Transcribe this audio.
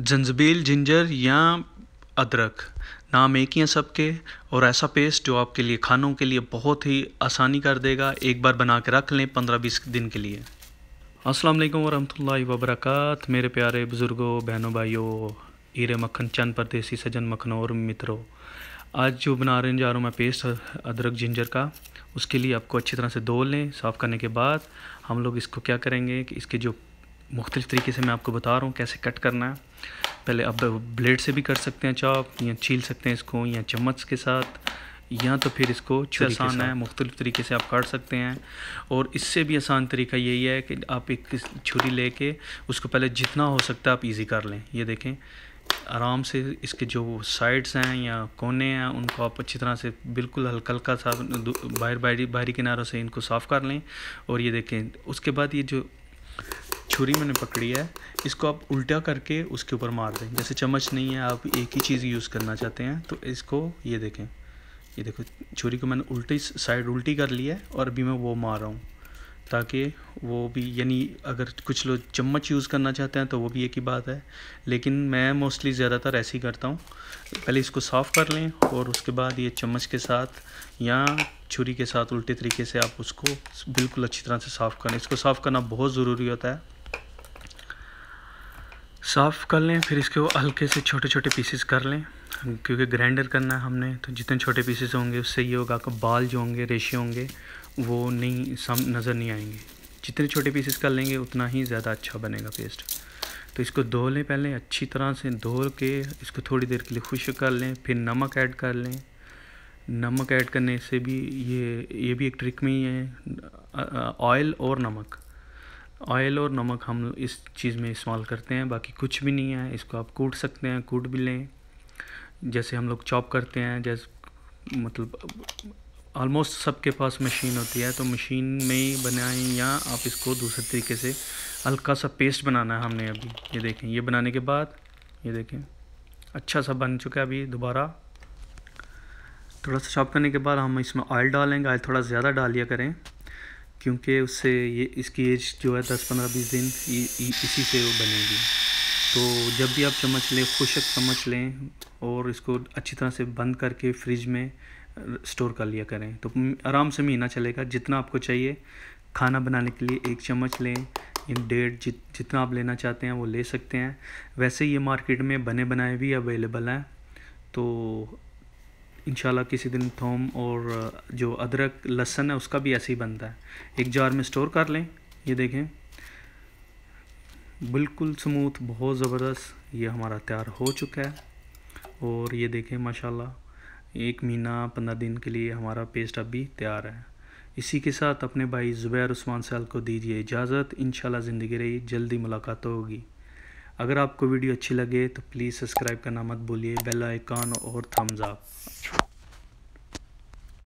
Zanjabeel ginger या अदरक नाम एक ही हैं सबके और ऐसा पेस्ट जो आपके लिए खानों के लिए बहुत ही आसानी कर देगा एक बार बना के रख लें पंद्रह बीस दिन के लिए अस्सलाम वालेकुम वरहमतुल्लाहि वबरकत मेरे प्यारे बुज़ुर्गों बहनों भाइयों हीरे मक्खन चंद परदेसी सजन मखन और मित्रों आज जो बना रहे जा रहा हूँ मैं पेस्ट अदरक जिंजर का उसके लिए आपको अच्छी तरह से धो लें साफ़ करने के बाद हम लोग इसको क्या करेंगे कि इसके जो मुख्तलिफ़ तरीके से मैं आपको बता रहा हूँ कैसे कट करना है पहले आप ब्लेड से भी कर सकते हैं चॉप या छील सकते हैं इसको या चम्मच के साथ या तो फिर इसको आसान है मुख्तलिफ़ तरीके से आप काट सकते हैं और इससे भी आसान तरीका यही है कि आप एक छुरी ले कर उसको पहले जितना हो सकता है आप ईज़ी कर लें ये देखें आराम से इसके जो साइड्स हैं या कोने हैं उनको आप अच्छी तरह से बिल्कुल हल्का हल्का सा बाहर बाहरी बाहरी किनारों से इनको साफ़ कर लें और ये देखें उसके बाद ये जो छुरी मैंने पकड़ी है इसको आप उल्टा करके उसके ऊपर मार दें जैसे चम्मच नहीं है आप एक ही चीज़ यूज़ करना चाहते हैं तो इसको ये देखें ये देखो छुरी को मैंने उल्टी साइड उल्टी कर ली है और अभी मैं वो मार रहा हूँ ताकि वो भी यानी अगर कुछ लोग चम्मच यूज़ करना चाहते हैं तो वो भी एक ही बात है लेकिन मैं मोस्टली ज़्यादातर ऐसे ही करता हूँ पहले इसको साफ़ कर लें और उसके बाद ये चम्मच के साथ या छुरी के साथ उल्टे तरीके से आप उसको बिल्कुल अच्छी तरह से साफ़ करें इसको साफ़ करना बहुत ज़रूरी होता है साफ़ कर लें फिर इसके हल्के से छोटे छोटे पीसेस कर लें क्योंकि ग्राइंडर करना है हमने तो जितने छोटे पीसेस होंगे उससे ये होगा कि बाल जो होंगे रेशे होंगे वो नहीं सम नज़र नहीं आएंगे जितने छोटे पीसेस कर लेंगे उतना ही ज़्यादा अच्छा बनेगा पेस्ट तो इसको धो लें पहले अच्छी तरह से धो के इसको थोड़ी देर के लिए खुश कर लें फिर नमक ऐड कर लें नमक ऐड करने से भी ये ये भी एक ट्रिक में ही है ऑयल और नमक ऑयल और नमक हम इस चीज़ में इस्तेमाल करते हैं बाकी कुछ भी नहीं है इसको आप कूट सकते हैं कूट भी लें जैसे हम लोग चॉप करते हैं जैसे मतलब ऑलमोस्ट सबके पास मशीन होती है तो मशीन में ही बनाएं या आप इसको दूसरे तरीके से हल्का सा पेस्ट बनाना है हमने अभी ये देखें ये बनाने के बाद ये देखें अच्छा सा बन चुका है अभी दोबारा थोड़ा सा चॉप करने के बाद हम इसमें ऑयल डालेंगे ऑयल थोड़ा ज़्यादा डालिया करें क्योंकि उससे ये इसकी एज जो है दस पंद्रह बीस दिन इ, इ, इसी से वो बनेगी तो जब भी आप चम्मच लें खुशक चम्मच लें और इसको अच्छी तरह से बंद करके फ्रिज में स्टोर कर लिया करें तो आराम से महीना चलेगा जितना आपको चाहिए खाना बनाने के लिए एक चम्मच लें इन डेढ़ जित जितना आप लेना चाहते हैं वो ले सकते हैं वैसे ये मार्केट में बने बनाए भी अवेलेबल हैं तो इंशाल्लाह किसी दिन थोम और जो अदरक लहसन है उसका भी ऐसे ही बनता है एक जार में स्टोर कर लें ये देखें बिल्कुल स्मूथ बहुत ज़बरदस्त ये हमारा तैयार हो चुका है और ये देखें माशाल्लाह एक महीना पंद्रह दिन के लिए हमारा पेस्ट अभी तैयार है इसी के साथ अपने भाई ज़ुबैर उस्मान साल को दीजिए इजाज़त इन ज़िंदगी रही जल्दी मुलाकात होगी अगर आपको वीडियो अच्छी लगे तो प्लीज़ सब्सक्राइब करना मत भूलिए बेल आइकॉन और थम्स अप